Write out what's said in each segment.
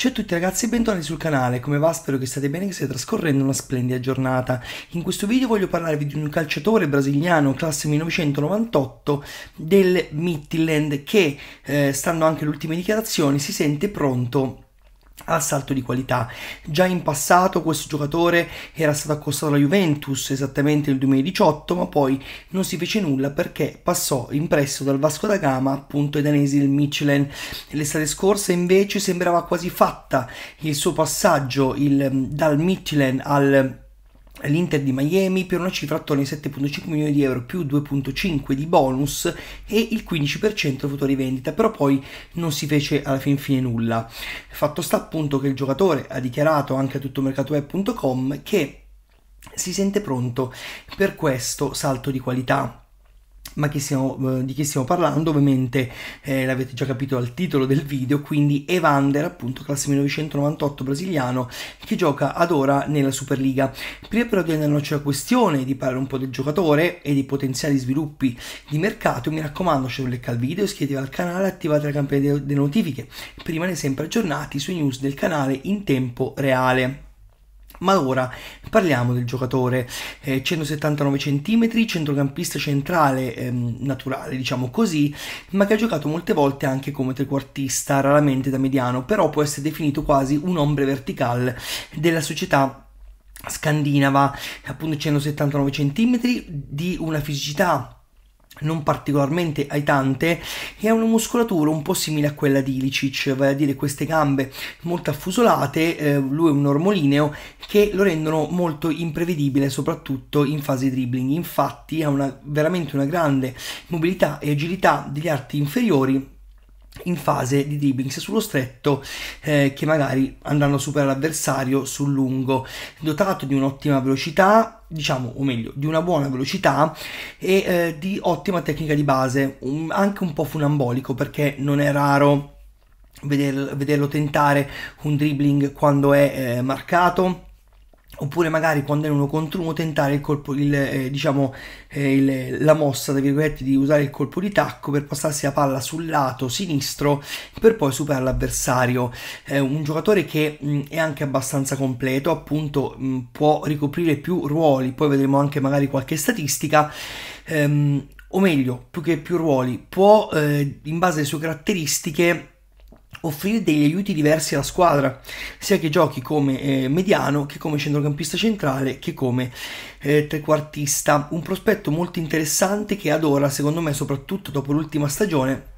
Ciao a tutti ragazzi e bentornati sul canale, come va? Spero che state bene e che state trascorrendo una splendida giornata. In questo video voglio parlarvi di un calciatore brasiliano, classe 1998, del Midland, che, eh, stando anche alle ultime dichiarazioni, si sente pronto al salto di qualità. Già in passato questo giocatore era stato accostato alla Juventus esattamente nel 2018, ma poi non si fece nulla perché passò in prestito dal Vasco da Gama appunto ai danesi del Michelin. L'estate scorsa invece sembrava quasi fatta il suo passaggio il, dal Michelin al l'Inter di Miami per una cifra attorno ai 7.5 milioni di euro più 2.5 di bonus e il 15% futuro di vendita però poi non si fece alla fin fine nulla fatto sta appunto che il giocatore ha dichiarato anche a tuttomercatoweb.com che si sente pronto per questo salto di qualità ma chi stiamo, eh, di chi stiamo parlando ovviamente eh, l'avete già capito dal titolo del video, quindi Evander, appunto classe 1998 brasiliano, che gioca ad ora nella Superliga. Prima però di andarci alla questione, di parlare un po' del giocatore e dei potenziali sviluppi di mercato, mi raccomando lasciate un like al video, iscrivetevi al canale e attivate la campanella delle notifiche, per rimanere sempre aggiornati sui news del canale in tempo reale. Ma ora parliamo del giocatore, eh, 179 cm, centrocampista centrale ehm, naturale, diciamo così, ma che ha giocato molte volte anche come trequartista, raramente da mediano, però può essere definito quasi un ombre vertical della società scandinava, appunto 179 cm, di una fisicità non particolarmente aitante e ha una muscolatura un po' simile a quella di Ilicic, vale a dire queste gambe molto affusolate, eh, lui è un ormolineo che lo rendono molto imprevedibile soprattutto in fase dribbling, infatti ha una, veramente una grande mobilità e agilità degli arti inferiori in fase di dribbling sullo stretto eh, che magari andranno a superare l'avversario sul lungo dotato di un'ottima velocità diciamo o meglio di una buona velocità e eh, di ottima tecnica di base un, anche un po' funambolico perché non è raro veder, vederlo tentare un dribbling quando è eh, marcato oppure magari quando è uno contro uno tentare il colpo, il, eh, diciamo, eh, il, la mossa, tra virgolette, di usare il colpo di tacco per passarsi la palla sul lato sinistro per poi superare l'avversario. Eh, un giocatore che mh, è anche abbastanza completo, appunto mh, può ricoprire più ruoli, poi vedremo anche magari qualche statistica. Ehm, o meglio, più che più ruoli, può eh, in base alle sue caratteristiche offrire degli aiuti diversi alla squadra, sia che giochi come eh, mediano, che come centrocampista centrale, che come eh, trequartista. Un prospetto molto interessante che adora, secondo me, soprattutto dopo l'ultima stagione,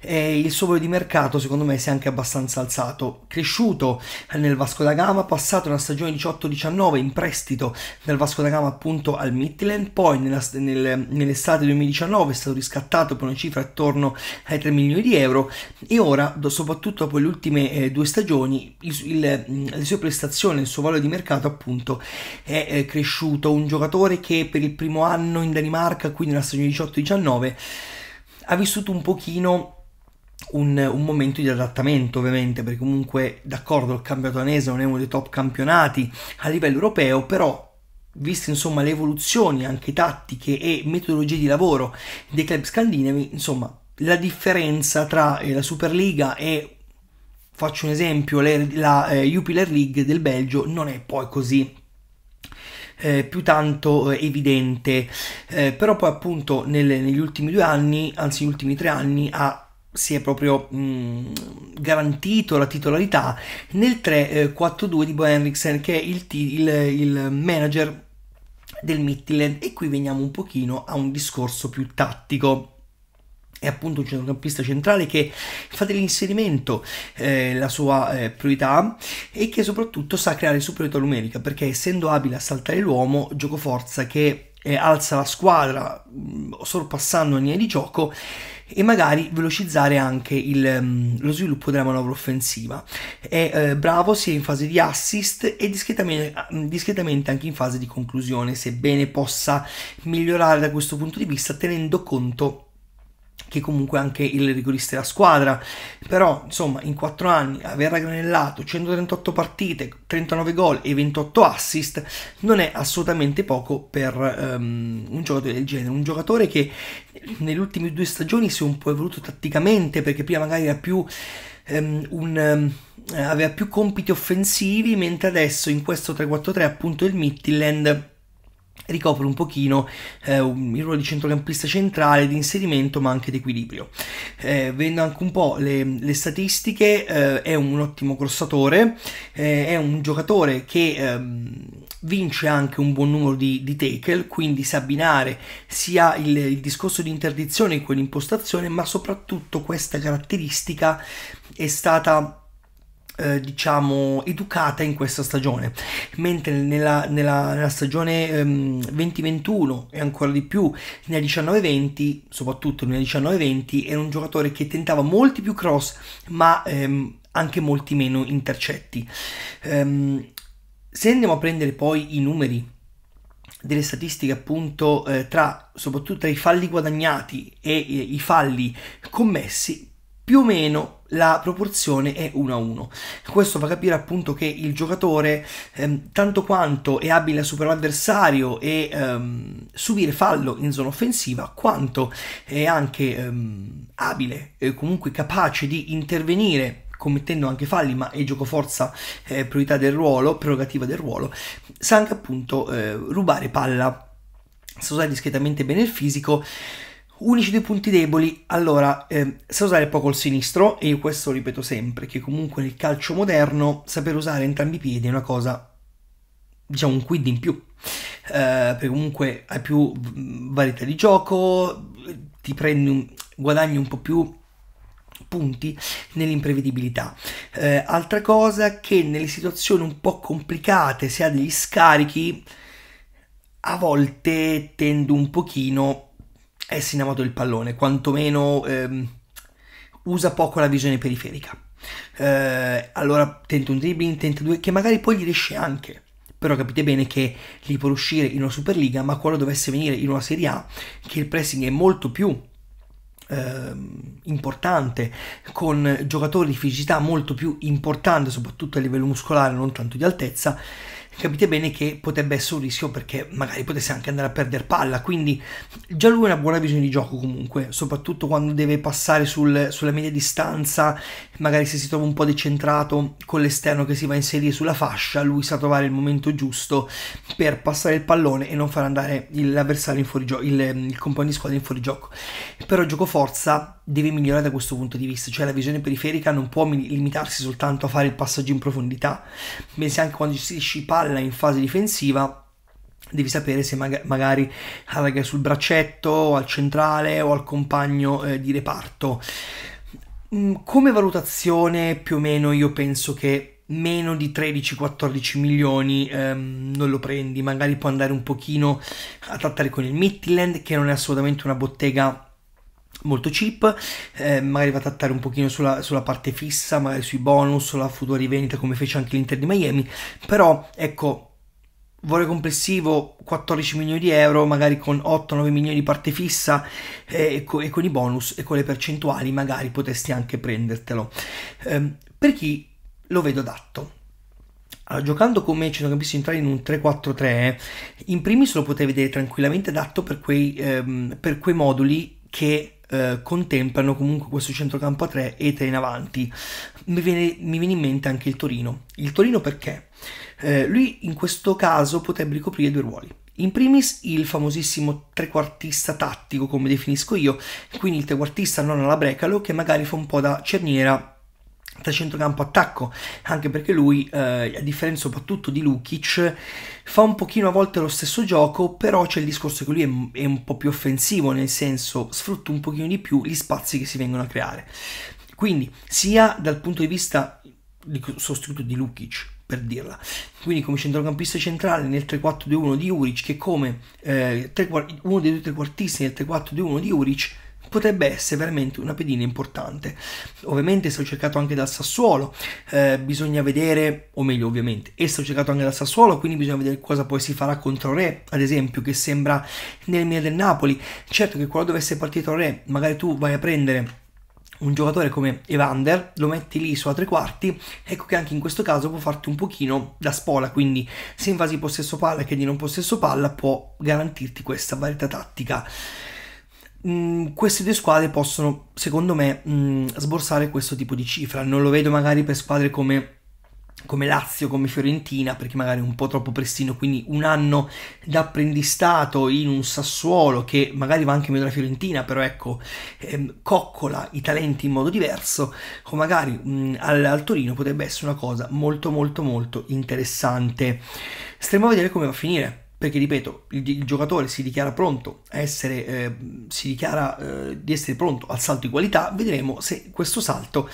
eh, il suo valore di mercato secondo me si è anche abbastanza alzato. Cresciuto nel Vasco da Gama, passato una stagione 18-19 in prestito dal Vasco da Gama appunto al Midland, poi nella, nel, nell'estate 2019 è stato riscattato per una cifra attorno ai 3 milioni di euro e ora, soprattutto dopo le ultime eh, due stagioni, il, il, mm, le sue prestazioni, il suo valore di mercato appunto è eh, cresciuto. Un giocatore che per il primo anno in Danimarca, quindi nella stagione 18-19, ha vissuto un pochino un, un, momento di adattamento ovviamente perché comunque d'accordo il campionato danese non è uno dei top campionati a livello europeo però viste insomma le evoluzioni anche tattiche e metodologie di lavoro dei club scandinavi insomma la differenza tra eh, la Superliga e faccio un esempio le, la eh, Jupiler League del Belgio non è poi così eh, più tanto eh, evidente eh, però poi appunto nel, negli ultimi due anni anzi negli ultimi tre anni ha si è proprio mh, mm, garantito la titolarità nel 3-4-2 eh, di Bo Henriksen che è il, il, il manager del Midtjylland e qui veniamo un pochino a un discorso più tattico è appunto un centrocampista centrale che fa dell'inserimento eh, la sua eh, priorità e che soprattutto sa creare superiorità numerica perché essendo abile a saltare l'uomo giocoforza che eh, alza la squadra mh, mm, sorpassando la linea di gioco e magari velocizzare anche il, mm, lo sviluppo della manovra offensiva. È eh, bravo sia in fase di assist e discretamente, mm, discretamente, anche in fase di conclusione, sebbene possa migliorare da questo punto di vista tenendo conto che comunque anche il rigorista della squadra. Però, insomma, in 4 anni aver raggranellato 138 partite, 39 gol e 28 assist non è assolutamente poco per um, un giocatore del genere, un giocatore che nelle ultime due stagioni si è un po' evoluto tatticamente perché prima magari era più um, un um, aveva più compiti offensivi, mentre adesso in questo 3-4-3 appunto il Midland ricopre un pochino eh, il ruolo di centrocampista centrale, di inserimento ma anche di equilibrio. Eh, vedendo anche un po' le, le statistiche, eh, è un ottimo crossatore, eh, è un giocatore che ehm, vince anche un buon numero di, di tackle, quindi sa abbinare sia il, il discorso di interdizione in quell'impostazione, ma soprattutto questa caratteristica è stata eh, diciamo educata in questa stagione mentre nella, nella, nella stagione ehm, 2021 e ancora di più nella 19 soprattutto nella 19-20 era un giocatore che tentava molti più cross ma ehm, anche molti meno intercetti ehm, se andiamo a prendere poi i numeri delle statistiche appunto eh, tra soprattutto tra i falli guadagnati e eh, i falli commessi più o meno la proporzione è 1 a 1. Questo fa capire appunto che il giocatore, ehm, tanto quanto è abile a superare l'avversario e ehm, subire fallo in zona offensiva, quanto è anche ehm, abile e comunque capace di intervenire commettendo anche falli, ma è gioco forza eh, priorità del ruolo, prerogativa del ruolo, sa anche appunto eh, rubare palla, sa usare discretamente bene il fisico Unici due punti deboli, allora, eh, sa usare poco il sinistro, e io questo lo ripeto sempre, che comunque nel calcio moderno saper usare entrambi i piedi è una cosa, diciamo, un quid in più. Eh, perché comunque hai più mm, varietà di gioco, ti prendi un, guadagni un po' più punti nell'imprevedibilità. Eh, altra cosa che nelle situazioni un po' complicate, se ha degli scarichi, a volte tendo un pochino è sinamato il pallone, quantomeno ehm, usa poco la visione periferica. Eh, allora tenta un dribbling, tenta due, che magari poi gli riesce anche. Però capite bene che lì può uscire in una Superliga, ma quando dovesse venire in una Serie A, che il pressing è molto più ehm, importante, con giocatori di fisicità molto più importante, soprattutto a livello muscolare, non tanto di altezza, capite bene che potrebbe essere un rischio perché magari potesse anche andare a perdere palla, quindi già lui ha una buona visione di gioco comunque, soprattutto quando deve passare sul, sulla media distanza, magari se si trova un po' decentrato con l'esterno che si va a inserire sulla fascia, lui sa trovare il momento giusto per passare il pallone e non far andare l'avversario in fuorigioco, il, il compagno di squadra in fuorigioco. Però gioco forza deve migliorare da questo punto di vista, cioè la visione periferica non può limitarsi soltanto a fare il passaggio in profondità, bensì anche quando gestisci palla in fase difensiva devi sapere se mag- magari allargare sul braccetto o al centrale o al compagno eh, di reparto. Mm, come valutazione più o meno io penso che meno di 13-14 milioni ehm, non lo prendi, magari può andare un pochino a trattare con il Midland che non è assolutamente una bottega molto cheap, eh, magari va a trattare un pochino sulla, sulla, parte fissa, magari sui bonus, sulla futura rivendita come fece anche l'Inter di Miami, però ecco, valore complessivo 14 milioni di euro, magari con 8-9 milioni di parte fissa eh, e, co- e, con i bonus e con le percentuali magari potresti anche prendertelo. Eh, per chi lo vedo adatto, allora, giocando come centrocampista entrare in un 3-4-3, eh, in primis lo potevi vedere tranquillamente adatto per quei, ehm, per quei moduli che eh, contemplano comunque questo centrocampo a tre e tre in avanti. Mi viene, mi viene in mente anche il Torino. Il Torino perché? Eh, lui in questo caso potrebbe ricoprire due ruoli. In primis il famosissimo trequartista tattico, come definisco io, quindi il trequartista non alla Brecalo, che magari fa un po' da cerniera da centrocampo attacco, anche perché lui, eh, a differenza soprattutto di Lukic, fa un pochino a volte lo stesso gioco, però c'è il discorso che lui è, è, un po' più offensivo, nel senso sfrutta un pochino di più gli spazi che si vengono a creare. Quindi, sia dal punto di vista di, sostituto di Lukic, per dirla, quindi come centrocampista centrale nel 3-4-2-1 di Uric, che come eh, 3, uno dei due trequartisti nel 3-4-2-1 di Uric, potrebbe essere veramente una pedina importante. Ovviamente è stato cercato anche dal Sassuolo, eh, bisogna vedere, o meglio ovviamente, è stato cercato anche dal Sassuolo, quindi bisogna vedere cosa poi si farà contro Re, ad esempio, che sembra nel mio del Napoli. Certo che quando dovesse partire Re, magari tu vai a prendere un giocatore come Evander, lo metti lì su a tre quarti, ecco che anche in questo caso può farti un pochino da spola, quindi se in fase di possesso palla che di non possesso palla può garantirti questa varietà tattica. Mm, queste due squadre possono, secondo me, mh, mm, sborsare questo tipo di cifra. Non lo vedo magari per squadre come come Lazio, come Fiorentina, perché magari è un po' troppo prestino, quindi un anno d'apprendistato in un Sassuolo che magari va anche meno della Fiorentina, però ecco, ehm, coccola i talenti in modo diverso, o magari mh, mm, al, al, Torino potrebbe essere una cosa molto molto molto interessante. Stiamo a vedere come va a finire perché ripeto, il, il, giocatore si dichiara pronto a essere, eh, si dichiara eh, di essere pronto al salto di qualità, vedremo se questo salto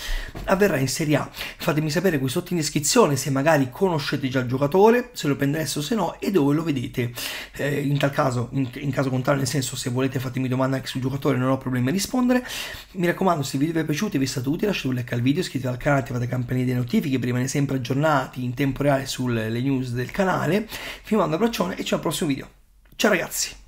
avverrà in Serie A. Fatemi sapere qui sotto in descrizione se magari conoscete già il giocatore, se lo prendereste o se no, e dove lo vedete. Eh, in tal caso, in, in, caso contrario, nel senso, se volete fatemi domande anche sul giocatore, non ho problemi a rispondere. Mi raccomando, se il video vi è piaciuto e vi è stato utile, lasciate un like al video, iscrivetevi al canale, attivate la campanella delle notifiche per rimanere sempre aggiornati in tempo reale sulle news del canale. Vi mando un abbraccione e ciao al prossimo video. Ciao ragazzi!